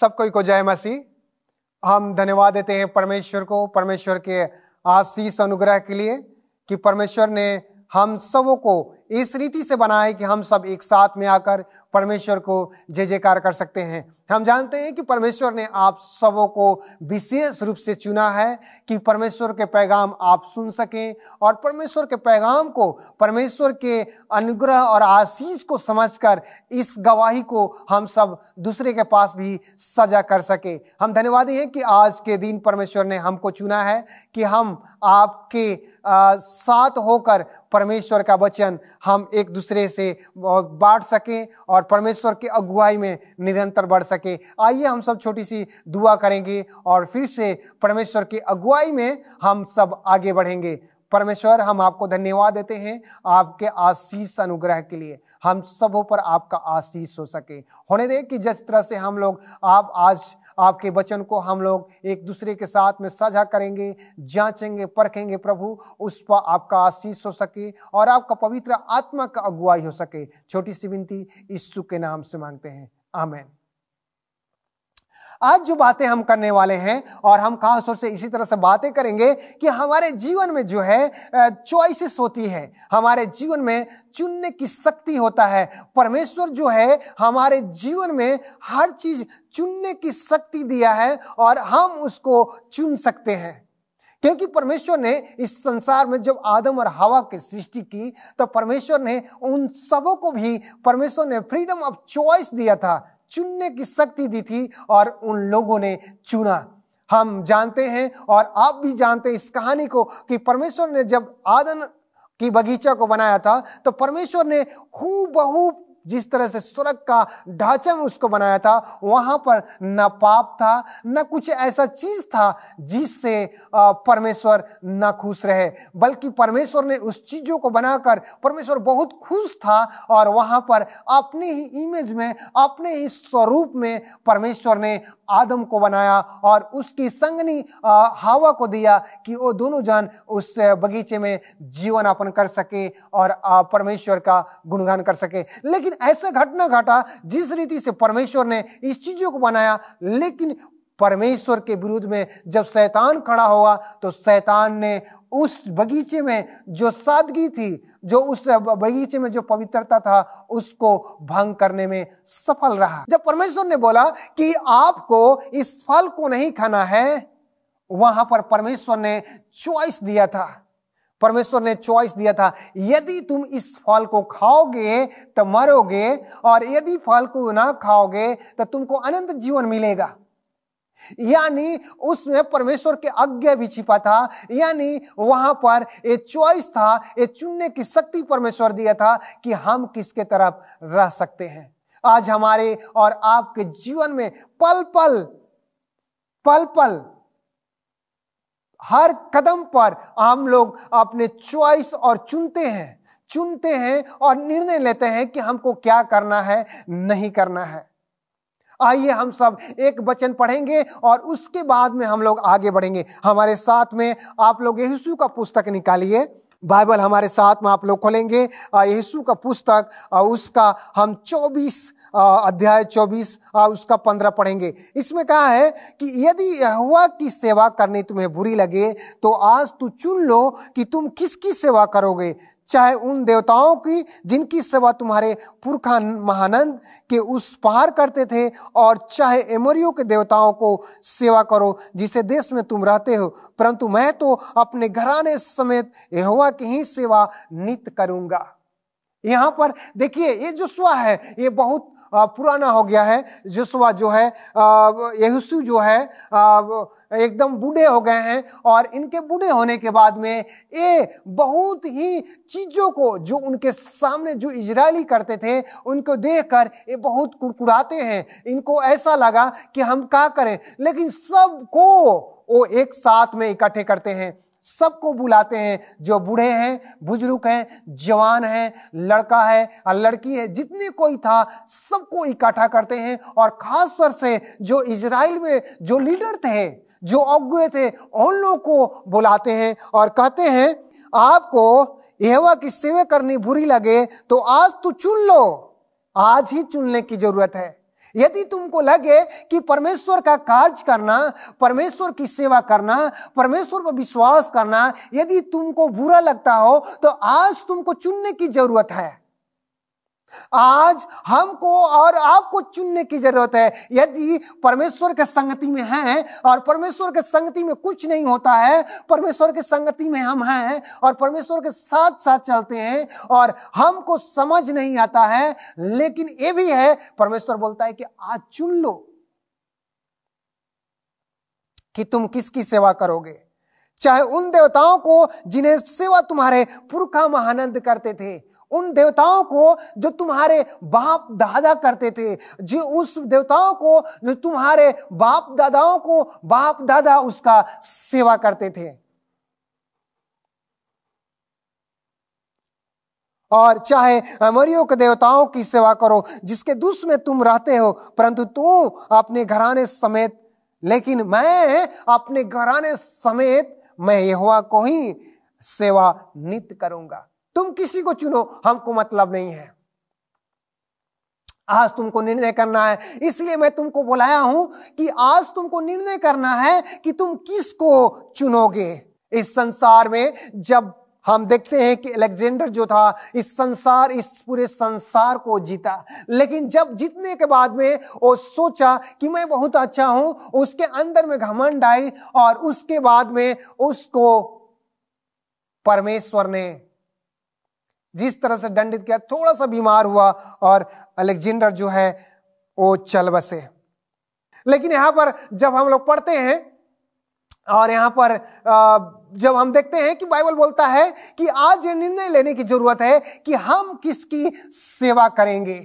सबको को जय मसीह हम धन्यवाद देते हैं परमेश्वर को परमेश्वर के आशीष अनुग्रह के लिए कि परमेश्वर ने हम सबों को इस रीति से बनाया है कि हम सब एक साथ में आकर परमेश्वर को जय जयकार कर सकते हैं हम जानते हैं कि परमेश्वर ने आप सबों को विशेष रूप से चुना है कि परमेश्वर के पैगाम आप सुन सकें और परमेश्वर के पैगाम को परमेश्वर के अनुग्रह और आशीष को समझकर इस गवाही को हम सब दूसरे के पास भी सजा कर सके हम धन्यवादी हैं कि आज के दिन परमेश्वर ने हमको चुना है कि हम आपके आ, साथ होकर परमेश्वर का वचन हम एक दूसरे से बांट सकें और परमेश्वर की अगुवाई में निरंतर बढ़ सकें सके आइए हम सब छोटी सी दुआ करेंगे और फिर से परमेश्वर की अगुवाई में हम सब आगे बढ़ेंगे परमेश्वर हम आपको धन्यवाद देते हैं आपके आशीष अनुग्रह के लिए हम सबों पर आपका आशीष हो सके होने दें कि जिस तरह से हम लोग आप आज आपके वचन को हम लोग एक दूसरे के साथ में साझा करेंगे जांचेंगे परखेंगे प्रभु उस पर आपका आशीष हो सके और आपका पवित्र आत्मा का अगुवाई हो सके छोटी सी विनती यीशु के नाम से मांगते हैं आमेन आज जो बातें हम करने वाले हैं और हम खास तौर से इसी तरह से बातें करेंगे कि हमारे जीवन में जो है चॉइसेस होती है हमारे जीवन में चुनने की शक्ति होता है परमेश्वर जो है हमारे जीवन में हर चीज चुनने की शक्ति दिया है और हम उसको चुन सकते हैं क्योंकि परमेश्वर ने इस संसार में जब आदम और हवा की सृष्टि की तो परमेश्वर ने उन सबों को भी परमेश्वर ने फ्रीडम ऑफ चॉइस दिया था चुनने की शक्ति दी थी और उन लोगों ने चुना हम जानते हैं और आप भी जानते हैं इस कहानी को कि परमेश्वर ने जब आदन की बगीचा को बनाया था तो परमेश्वर ने हू बहू जिस तरह से स्वर्ग का ढांचा में उसको बनाया था वहां पर न पाप था न कुछ ऐसा चीज था जिससे परमेश्वर न खुश रहे बल्कि परमेश्वर ने उस चीजों को बनाकर परमेश्वर बहुत खुश था और वहां पर अपने ही इमेज में अपने ही स्वरूप में परमेश्वर ने आदम को बनाया और उसकी संगनी हवा को दिया कि वो दोनों जन उस बगीचे में जीवन यापन कर सके और परमेश्वर का गुणगान कर सके लेकिन लेकिन ऐसा घटना घटा जिस रीति से परमेश्वर ने इस चीजों को बनाया लेकिन परमेश्वर के विरुद्ध में जब शैतान खड़ा हुआ तो शैतान ने उस बगीचे में जो सादगी थी जो उस बगीचे में जो पवित्रता था उसको भंग करने में सफल रहा जब परमेश्वर ने बोला कि आपको इस फल को नहीं खाना है वहां पर परमेश्वर ने चॉइस दिया था परमेश्वर ने चॉइस दिया था यदि तुम इस फल को खाओगे तो मरोगे और यदि फल को ना खाओगे तो तुमको अनंत जीवन मिलेगा यानी उसमें परमेश्वर के आज्ञा भी छिपा था यानी वहां पर ये चॉइस था ये चुनने की शक्ति परमेश्वर दिया था कि हम किसके तरफ रह सकते हैं आज हमारे और आपके जीवन में पल पल पल पल हर कदम पर हम लोग अपने चॉइस और चुनते हैं चुनते हैं और निर्णय लेते हैं कि हमको क्या करना है नहीं करना है आइए हम सब एक वचन पढ़ेंगे और उसके बाद में हम लोग आगे बढ़ेंगे हमारे साथ में आप लोग यीशु का पुस्तक निकालिए बाइबल हमारे साथ में आप लोग खोलेंगे यीशु का पुस्तक उसका हम चौबीस अध्याय 24 उसका 15 पढ़ेंगे इसमें कहा है कि यदि यहुआ की सेवा करनी तुम्हें बुरी लगे तो आज तू चुन लो कि तुम किसकी सेवा करोगे चाहे उन देवताओं की जिनकी सेवा तुम्हारे पुरखा महानंद के उस पार करते थे और चाहे एमोरियो के देवताओं को सेवा करो जिसे देश में तुम रहते हो परंतु मैं तो अपने घराने समेत यहोवा की ही सेवा नित करूंगा यहाँ पर देखिए ये जो स्वा है ये बहुत पुराना हो गया है जसवा जो है यहसु जो है एकदम बूढ़े हो गए हैं और इनके बूढ़े होने के बाद में ये बहुत ही चीज़ों को जो उनके सामने जो इजरायली करते थे उनको देखकर ये बहुत कुड़कुड़ाते हैं इनको ऐसा लगा कि हम क्या करें लेकिन सबको वो एक साथ में इकट्ठे करते हैं सबको बुलाते हैं जो बूढ़े हैं बुजुर्ग हैं जवान हैं लड़का है और लड़की है जितने कोई था सबको इकट्ठा करते हैं और खास तौर से जो इजराइल में जो लीडर थे जो अगुए थे उन लोगों को बुलाते हैं और कहते हैं आपको यहवा की सेवा करनी बुरी लगे तो आज तू चुन लो आज ही चुनने की जरूरत है यदि तुमको लगे कि परमेश्वर का कार्य करना परमेश्वर की सेवा करना परमेश्वर पर विश्वास करना यदि तुमको बुरा लगता हो तो आज तुमको चुनने की जरूरत है आज हमको और आपको चुनने की जरूरत है यदि परमेश्वर के संगति में हैं और परमेश्वर के संगति में कुछ नहीं होता है परमेश्वर के संगति में हम हैं और परमेश्वर के साथ साथ चलते हैं और हमको समझ नहीं आता है लेकिन ये भी है परमेश्वर बोलता है कि आज चुन लो कि तुम किसकी सेवा करोगे चाहे उन देवताओं को जिन्हें सेवा तुम्हारे पुरखा महानंद करते थे उन देवताओं को जो तुम्हारे बाप दादा करते थे जो उस देवताओं को जो तुम्हारे बाप दादाओं को बाप दादा उसका सेवा करते थे और चाहे अमरियों के देवताओं की सेवा करो जिसके दुष्ट में तुम रहते हो परंतु तुम अपने घराने समेत लेकिन मैं अपने घराने समेत मैं यहोवा को ही सेवा नित करूंगा तुम किसी को चुनो हमको मतलब नहीं है आज तुमको निर्णय करना है इसलिए मैं तुमको बुलाया हूं कि आज तुमको निर्णय करना है कि तुम किसको चुनोगे इस संसार में जब हम देखते हैं कि अलेक्जेंडर जो था इस संसार इस पूरे संसार को जीता लेकिन जब जीतने के बाद में वो सोचा कि मैं बहुत अच्छा हूं उसके अंदर में घमंड आई और उसके बाद में उसको परमेश्वर ने जिस तरह से दंडित किया थोड़ा सा बीमार हुआ और अलेक्जेंडर जो है वो चल बसे लेकिन यहां पर जब हम लोग पढ़ते हैं और यहां पर जब हम देखते हैं कि बाइबल बोलता है कि आज ये निर्णय लेने की जरूरत है कि हम किसकी सेवा करेंगे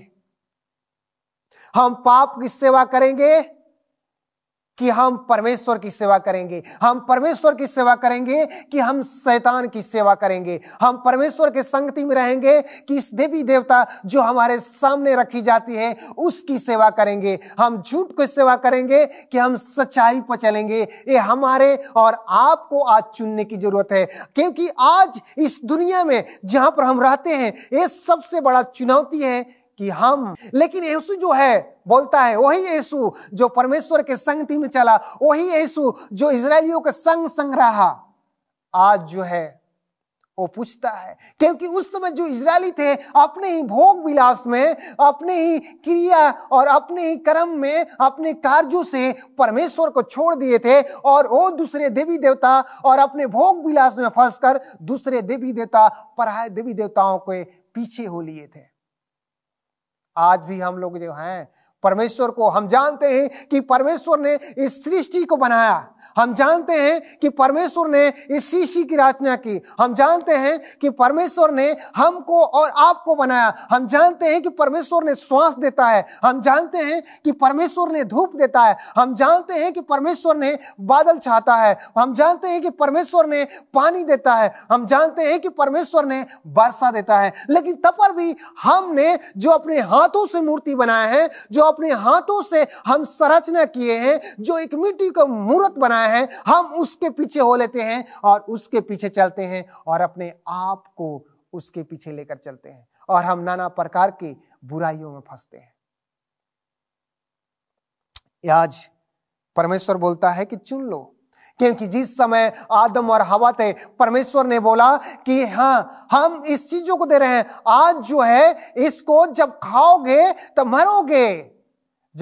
हम पाप की सेवा करेंगे कि हम परमेश्वर की सेवा करेंगे हम परमेश्वर की सेवा करेंगे कि हम शैतान की सेवा करेंगे हम परमेश्वर के संगति में रहेंगे कि इस देवी देवता जो हमारे सामने रखी जाती है उसकी सेवा करेंगे हम झूठ की सेवा करेंगे कि हम सच्चाई पर चलेंगे ये हमारे और आपको आज चुनने की जरूरत है क्योंकि आज इस दुनिया में जहां पर हम रहते हैं ये सबसे बड़ा चुनौती है कि हम लेकिन यीशु जो है बोलता है वही यीशु जो परमेश्वर के संगति में चला वही यीशु जो इसराइलियों के संग संग रहा आज जो है वो पूछता है क्योंकि उस समय जो इसराइली थे अपने ही भोग विलास में अपने ही क्रिया और अपने ही कर्म में अपने कार्यों से परमेश्वर को छोड़ दिए थे और वो दूसरे देवी देवता और अपने भोग विलास में फंसकर दूसरे देवी देवता पराय देवी देवताओं के पीछे हो लिए थे आज भी हम लोग जो हैं परमेश्वर को हम जानते हैं कि परमेश्वर ने इस सृष्टि को बनाया हम जानते हैं कि परमेश्वर ने इस शीशी की रचना की हम जानते हैं कि परमेश्वर ने हमको और आपको बनाया हम जानते हैं कि परमेश्वर ने श्वास देता है हम जानते हैं कि परमेश्वर ने धूप देता है हम जानते हैं कि परमेश्वर ने बादल छाता है हम जानते हैं कि परमेश्वर ने पानी देता है हम जानते हैं कि परमेश्वर ने वर्षा देता है लेकिन तब पर भी हमने जो अपने हाथों से मूर्ति बनाए हैं जो अपने हाथों से हम संरचना किए हैं जो एक मिट्टी का मूर्त बनाया बनाया है हम उसके पीछे हो लेते हैं और उसके पीछे चलते हैं और अपने आप को उसके पीछे लेकर चलते हैं और हम नाना प्रकार की बुराइयों में फंसते हैं आज परमेश्वर बोलता है कि चुन लो क्योंकि जिस समय आदम और हवा थे परमेश्वर ने बोला कि हाँ हम इस चीजों को दे रहे हैं आज जो है इसको जब खाओगे तो मरोगे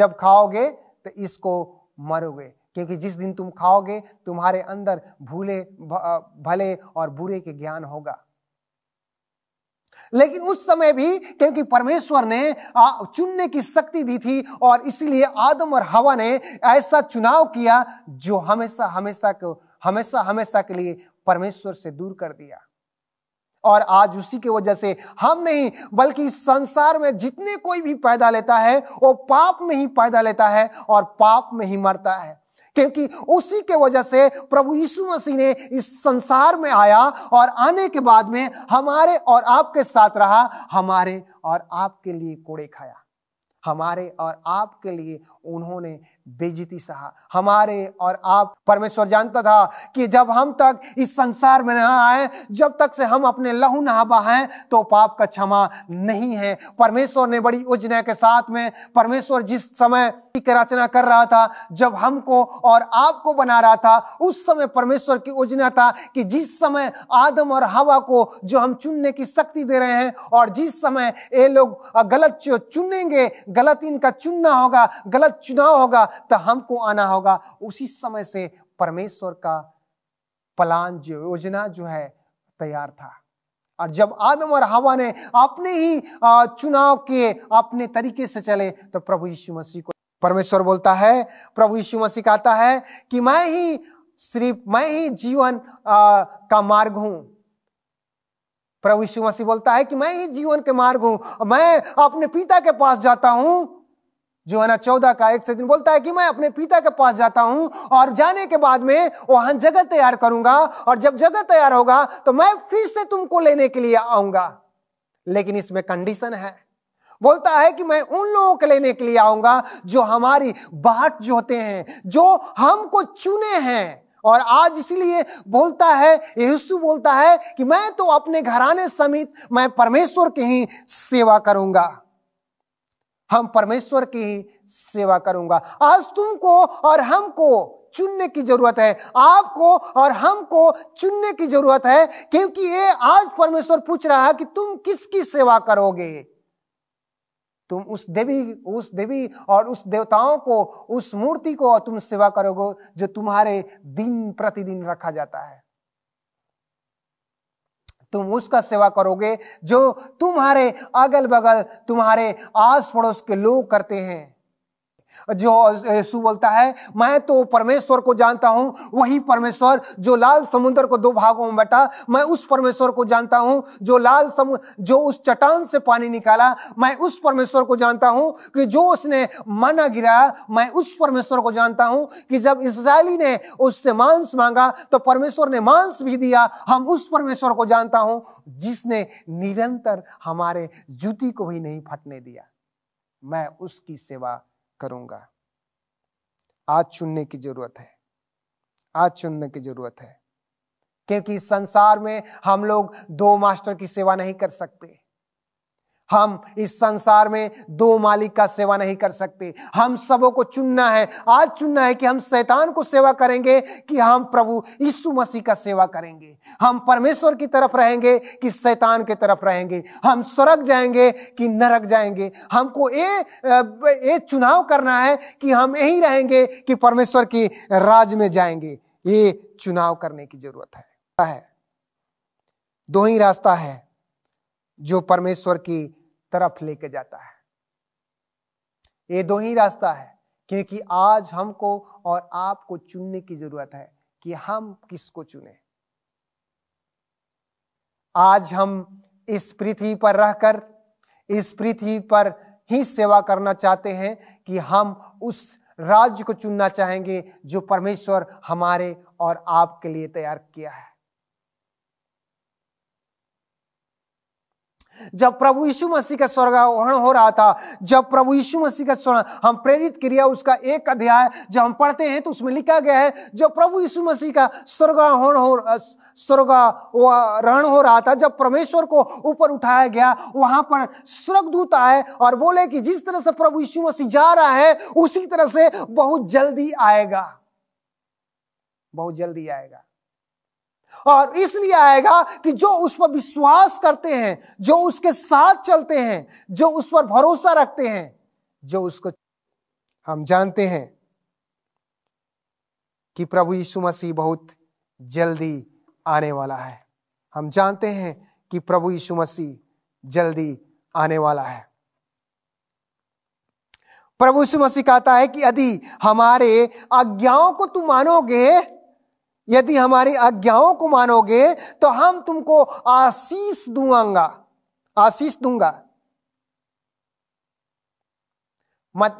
जब खाओगे तो इसको मरोगे क्योंकि जिस दिन तुम खाओगे तुम्हारे अंदर भूले भले और बुरे के ज्ञान होगा लेकिन उस समय भी क्योंकि परमेश्वर ने चुनने की शक्ति दी थी और इसीलिए आदम और हवा ने ऐसा चुनाव किया जो हमेशा हमेशा को हमेशा हमेशा के लिए परमेश्वर से दूर कर दिया और आज उसी की वजह से हम नहीं बल्कि संसार में जितने कोई भी पैदा लेता है वो पाप में ही पैदा लेता है और पाप में ही मरता है क्योंकि उसी के वजह से प्रभु यीशु मसीह ने इस संसार में आया और आने के बाद में हमारे और आपके साथ रहा हमारे और आपके लिए कोड़े खाया हमारे और आपके लिए उन्होंने बेजीती सहा हमारे और आप परमेश्वर जानता था कि जब हम तक इस संसार में ना आए जब तक से हम अपने लहू नहा हैं तो पाप का क्षमा नहीं है परमेश्वर ने बड़ी योजना के साथ में परमेश्वर जिस समय की रचना कर रहा था जब हमको और आपको बना रहा था उस समय परमेश्वर की योजना था कि जिस समय आदम और हवा को जो हम चुनने की शक्ति दे रहे हैं और जिस समय ये लोग गलत चुनेंगे गलत इनका चुनना होगा गलत चुनाव होगा तो हमको आना होगा उसी समय से परमेश्वर का प्लान जो योजना जो है तैयार था और जब आदम और हवा ने अपने ही चुनाव के अपने तरीके से चले तो प्रभु यीशु मसीह को परमेश्वर बोलता है प्रभु यीशु मसीह कहता है कि मैं ही सिर्फ मैं ही जीवन आ, का मार्ग हूं प्रभु यीशु मसीह बोलता है कि मैं ही जीवन के मार्ग हूं मैं अपने पिता के पास जाता हूं जो है ना चौदह का एक से दिन बोलता है कि मैं अपने पिता के पास जाता हूं और जाने के बाद में वहां जगह तैयार करूंगा और जब जगह तैयार होगा तो मैं फिर से तुमको लेने के लिए आऊंगा लेकिन इसमें कंडीशन है बोलता है कि मैं उन लोगों के लेने के लिए आऊंगा जो हमारी बाट होते हैं जो हमको चुने हैं और आज इसलिए बोलता है यीशु बोलता है कि मैं तो अपने घराने समेत मैं परमेश्वर की ही सेवा करूंगा हम परमेश्वर की ही सेवा करूंगा आज तुमको और हमको चुनने की जरूरत है आपको और हमको चुनने की जरूरत है क्योंकि ये आज परमेश्वर पूछ रहा है कि तुम किसकी सेवा करोगे तुम उस देवी उस देवी और उस देवताओं को उस मूर्ति को तुम सेवा करोगे जो तुम्हारे दिन प्रतिदिन रखा जाता है तुम उसका सेवा करोगे जो तुम्हारे अगल बगल तुम्हारे आस पड़ोस के लोग करते हैं जो यीशु बोलता है मैं तो परमेश्वर को जानता हूं वही परमेश्वर जो लाल समुद्र को दो भागों में बटा मैं उस परमेश्वर को जानता हूं जो लाल सम जो उस चट्टान से पानी निकाला मैं उस परमेश्वर को जानता हूं कि जो उसने माना गिराया मैं उस परमेश्वर को जानता हूं कि जब इसराइली ने उससे मांस मांगा तो परमेश्वर ने मांस भी दिया हम उस परमेश्वर को जानता हूं जिसने निरंतर हमारे जूती को भी नहीं फटने दिया मैं उसकी सेवा करूंगा आज चुनने की जरूरत है आज चुनने की जरूरत है क्योंकि संसार में हम लोग दो मास्टर की सेवा नहीं कर सकते हम इस संसार में दो मालिक का सेवा नहीं कर सकते हम सबों को चुनना है आज चुनना है कि हम शैतान को सेवा करेंगे कि हम प्रभु यीशु मसीह का सेवा करेंगे हम परमेश्वर की तरफ रहेंगे कि शैतान की तरफ रहेंगे हम स्वर्ग जाएंगे कि नरक जाएंगे हमको ये ये चुनाव करना है कि हम यही रहेंगे कि परमेश्वर की राज में जाएंगे ये चुनाव करने की जरूरत है दो ही रास्ता है जो परमेश्वर की तरफ लेके जाता है ये दो ही रास्ता है क्योंकि आज हमको और आपको चुनने की जरूरत है कि हम किसको चुने आज हम इस पृथ्वी पर रहकर इस पृथ्वी पर ही सेवा करना चाहते हैं कि हम उस राज्य को चुनना चाहेंगे जो परमेश्वर हमारे और आपके लिए तैयार किया है जब प्रभु यीशु मसीह का स्वर्गारोहण हो रहा था जब प्रभु यीशु मसीह का स्वर्ग हम प्रेरित क्रिया उसका एक अध्याय जब हम पढ़ते हैं तो उसमें लिखा गया है जब प्रभु यीशु मसीह का स्वर्गारोहण हो स्वर्गारोहण हो रहा था जब परमेश्वर को ऊपर उठाया गया वहां पर स्वर्गदूत आए और बोले कि जिस तरह से प्रभु यीशु मसीह जा रहा है उसी तरह से बहुत जल्दी आएगा बहुत जल्दी आएगा और इसलिए आएगा कि जो उस पर विश्वास करते हैं जो उसके साथ चलते हैं जो उस पर भरोसा रखते हैं जो उसको हम जानते हैं कि प्रभु यीशु मसीह बहुत जल्दी आने वाला है हम जानते हैं कि प्रभु यीशु मसीह जल्दी आने वाला है प्रभु यीशु मसीह कहता है कि यदि हमारे आज्ञाओं को तुम मानोगे यदि हमारी आज्ञाओं को मानोगे तो हम तुमको आशीष दूंगा आशीष दूंगा मत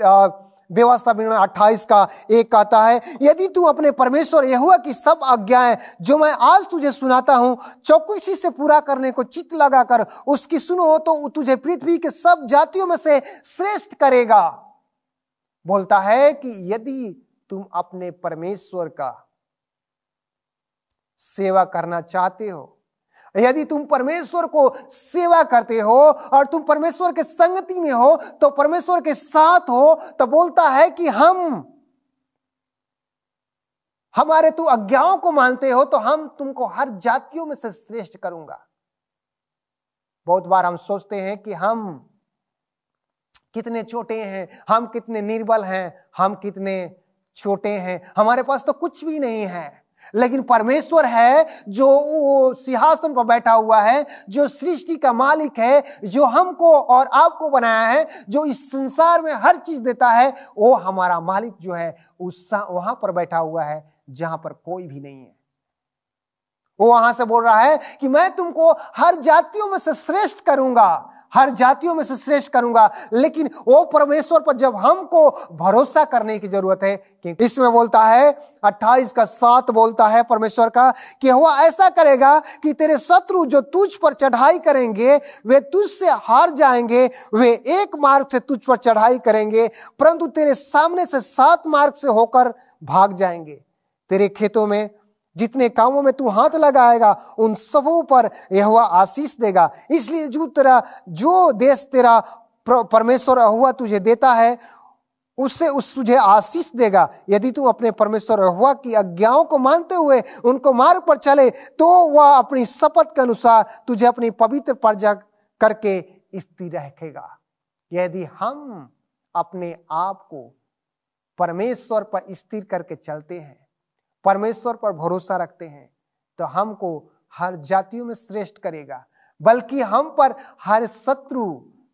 व्यवस्था अट्ठाईस का एक कहता है यदि तू अपने परमेश्वर यह हुआ कि सब आज्ञाएं जो मैं आज तुझे सुनाता हूं चौकसी से पूरा करने को चित लगाकर उसकी सुनो तो तुझे पृथ्वी के सब जातियों में से श्रेष्ठ करेगा बोलता है कि यदि तुम अपने परमेश्वर का सेवा करना चाहते हो यदि तुम परमेश्वर को सेवा करते हो और तुम परमेश्वर के संगति में हो तो परमेश्वर के साथ हो तो बोलता है कि हम हमारे तू अज्ञाओं को मानते हो तो हम तुमको हर जातियों में से श्रेष्ठ करूंगा बहुत बार हम सोचते हैं कि हम कितने छोटे हैं हम कितने निर्बल हैं हम कितने छोटे हैं हमारे पास तो कुछ भी नहीं है लेकिन परमेश्वर है जो सिंहासन पर बैठा हुआ है जो सृष्टि का मालिक है जो हमको और आपको बनाया है जो इस संसार में हर चीज देता है वो हमारा मालिक जो है उस वहां पर बैठा हुआ है जहां पर कोई भी नहीं है वो वहां से बोल रहा है कि मैं तुमको हर जातियों में से श्रेष्ठ करूंगा हर जातियों में से श्रेष्ठ करूंगा लेकिन वो परमेश्वर पर जब हमको भरोसा करने की जरूरत है कि इसमें बोलता है अट्ठाईस का सात बोलता है परमेश्वर का कि वह ऐसा करेगा कि तेरे शत्रु जो तुझ पर चढ़ाई करेंगे वे तुझ से हार जाएंगे वे एक मार्ग से तुझ पर चढ़ाई करेंगे परंतु तेरे सामने से सात मार्ग से होकर भाग जाएंगे तेरे खेतों में जितने कामों में तू हाथ लगाएगा उन सबों पर यह आशीष देगा इसलिए जो तेरा जो देश तेरा परमेश्वर हुआ तुझे देता है उससे उस तुझे आशीष देगा यदि तू अपने परमेश्वर हुआ की आज्ञाओं को मानते हुए उनको मार्ग पर चले तो वह अपनी शपथ के अनुसार तुझे अपनी पवित्र प्रजा करके स्थिर रखेगा यदि हम अपने आप को परमेश्वर पर स्थिर करके चलते हैं परमेश्वर पर भरोसा रखते हैं तो हमको हर जातियों में श्रेष्ठ करेगा बल्कि हम पर हर शत्रु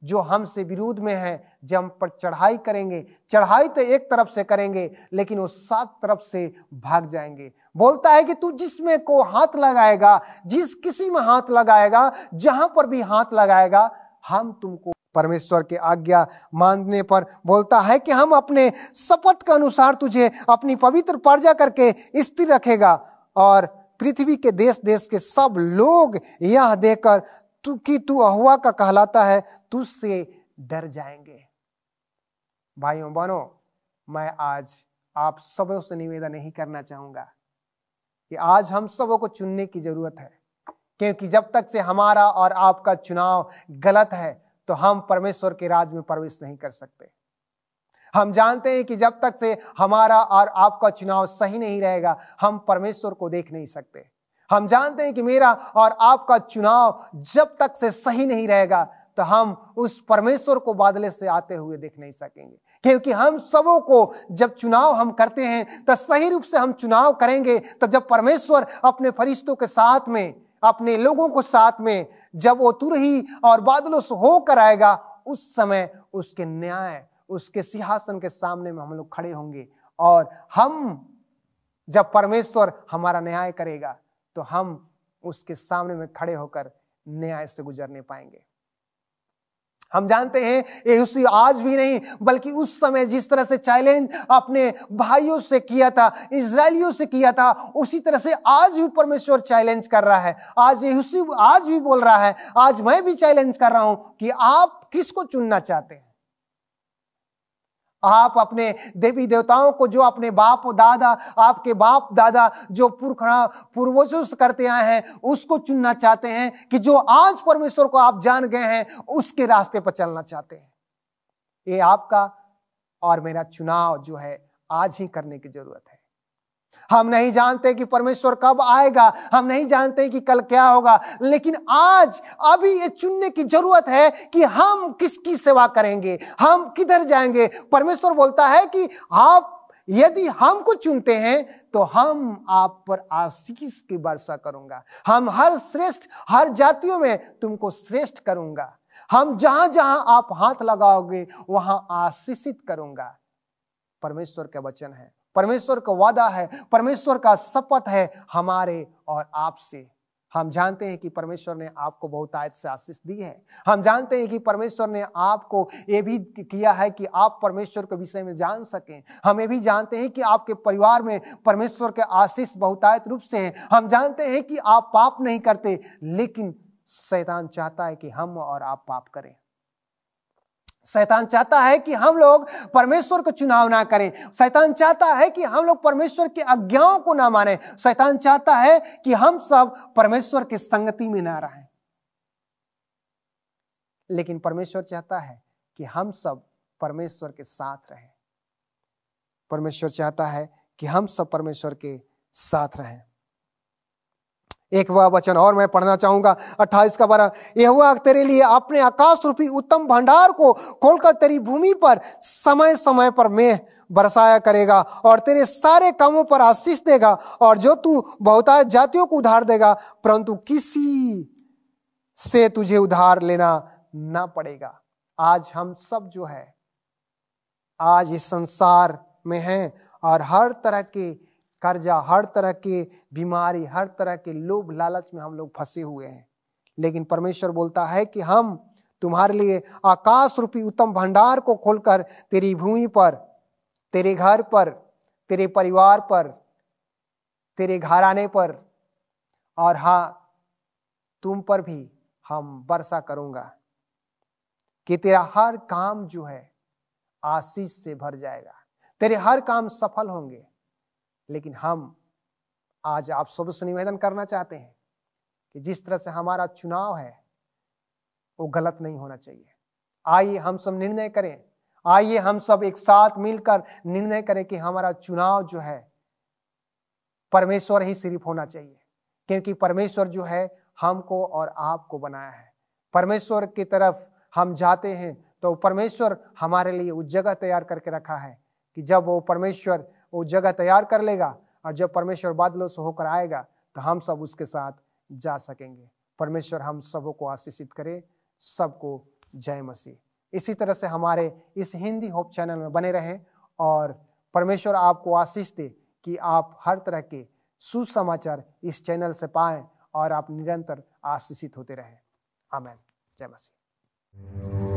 जो हमसे विरोध में है जब हम पर चढ़ाई करेंगे चढ़ाई तो एक तरफ से करेंगे लेकिन वो सात तरफ से भाग जाएंगे बोलता है कि तू जिसमें को हाथ लगाएगा जिस किसी में हाथ लगाएगा जहां पर भी हाथ लगाएगा हम तुमको परमेश्वर के आज्ञा मानने पर बोलता है कि हम अपने शपथ के अनुसार तुझे अपनी पवित्र प्रजा करके स्थिर रखेगा और पृथ्वी के देश देश के सब लोग यह देखकर तू कि तू अहुआ का कहलाता है तुझसे डर जाएंगे भाइयों बनो मैं आज आप सबों से निवेदन नहीं करना चाहूंगा कि आज हम सबों को चुनने की जरूरत है क्योंकि जब तक से हमारा और आपका चुनाव गलत है तो हम परमेश्वर के राज में प्रवेश नहीं कर सकते हम जानते हैं कि जब तक से हमारा और आपका चुनाव सही नहीं रहेगा हम परमेश्वर को देख नहीं सकते हम जानते हैं कि मेरा और आपका चुनाव जब तक से सही नहीं रहेगा तो हम उस परमेश्वर को बादले से आते हुए देख नहीं सकेंगे क्योंकि हम सबों को जब चुनाव हम करते हैं तो सही रूप से हम चुनाव करेंगे तो जब परमेश्वर अपने फरिश्तों के साथ में अपने लोगों को साथ में जब वो तुरही और बादलों से होकर आएगा उस समय उसके न्याय उसके सिंहासन के सामने में हम लोग खड़े होंगे और हम जब परमेश्वर हमारा न्याय करेगा तो हम उसके सामने में खड़े होकर न्याय से गुजरने पाएंगे हम जानते हैं ये उसी आज भी नहीं बल्कि उस समय जिस तरह से चैलेंज अपने भाइयों से किया था इसराइलियों से किया था उसी तरह से आज भी परमेश्वर चैलेंज कर रहा है आज ये उसी आज भी बोल रहा है आज मैं भी चैलेंज कर रहा हूं कि आप किसको चुनना चाहते हैं आप अपने देवी देवताओं को जो अपने बाप दादा आपके बाप दादा जो पुरखा हाँ, पूर्वजों करते आए हैं उसको चुनना चाहते हैं कि जो आज परमेश्वर को आप जान गए हैं उसके रास्ते पर चलना चाहते हैं ये आपका और मेरा चुनाव जो है आज ही करने की जरूरत है हम नहीं जानते कि परमेश्वर कब आएगा हम नहीं जानते कि कल क्या होगा लेकिन आज अभी ये चुनने की जरूरत है कि हम किसकी सेवा करेंगे हम किधर जाएंगे परमेश्वर बोलता है कि आप यदि हमको चुनते हैं तो हम आप पर आशीष की वर्षा करूंगा हम हर श्रेष्ठ हर जातियों में तुमको श्रेष्ठ करूंगा हम जहां जहां आप हाथ लगाओगे वहां आशीषित करूंगा परमेश्वर का वचन है परमेश्वर का वादा है परमेश्वर का शपथ है हमारे और आपसे हम जानते हैं कि परमेश्वर ने आपको बहुत आयत से आशीष दी है हम जानते हैं कि परमेश्वर ने आपको ये भी किया है कि आप परमेश्वर के विषय में जान सकें हम ये भी जानते हैं कि आपके परिवार में परमेश्वर के आशीष बहुतायत रूप से हैं हम जानते हैं कि आप पाप नहीं करते लेकिन शैतान चाहता है कि हम और आप पाप करें शैतान चाहता है कि हम लोग परमेश्वर को चुनाव ना करें शैतान चाहता है कि हम लोग परमेश्वर की आज्ञाओं को ना माने शैतान चाहता है कि हम सब परमेश्वर की संगति में ना रहें लेकिन परमेश्वर चाहता है कि हम सब परमेश्वर के साथ रहें परमेश्वर चाहता है कि हम सब परमेश्वर के साथ रहें एक वह वचन और मैं पढ़ना चाहूंगा अट्ठाईस का बारह यह तेरे लिए अपने आकाश रूपी उत्तम भंडार को खोलकर तेरी भूमि पर समय समय पर मेह बरसाया करेगा और तेरे सारे कामों पर आशीष देगा और जो तू बहुतायत जातियों को उधार देगा परंतु किसी से तुझे उधार लेना ना पड़ेगा आज हम सब जो है आज इस संसार में हैं और हर तरह के कर्जा हर तरह के बीमारी हर तरह के लोभ लालच में हम लोग फंसे हुए हैं लेकिन परमेश्वर बोलता है कि हम तुम्हारे लिए आकाश रूपी उत्तम भंडार को खोलकर तेरी भूमि पर तेरे घर पर तेरे परिवार पर तेरे घर आने पर और हाँ तुम पर भी हम वर्षा करूंगा कि तेरा हर काम जो है आशीष से भर जाएगा तेरे हर काम सफल होंगे लेकिन हम आज आप सब से निवेदन करना चाहते हैं कि जिस तरह से हमारा चुनाव है वो गलत नहीं होना चाहिए आइए हम सब निर्णय करें आइए हम सब एक साथ मिलकर निर्णय करें कि हमारा चुनाव जो है परमेश्वर ही सिर्फ होना चाहिए क्योंकि परमेश्वर जो है हमको और आपको बनाया है परमेश्वर की तरफ हम जाते हैं तो परमेश्वर हमारे लिए उस जगह तैयार करके रखा है कि जब वो परमेश्वर वो जगह तैयार कर लेगा और जब परमेश्वर बादलों से होकर आएगा तो हम सब उसके साथ जा सकेंगे परमेश्वर हम सबों को आशीषित करे सबको जय मसीह इसी तरह से हमारे इस हिंदी होप चैनल में बने रहें और परमेश्वर आपको आशीष दे कि आप हर तरह के सुसमाचार इस चैनल से पाएं और आप निरंतर आशीषित होते रहें आमेन जय मसीह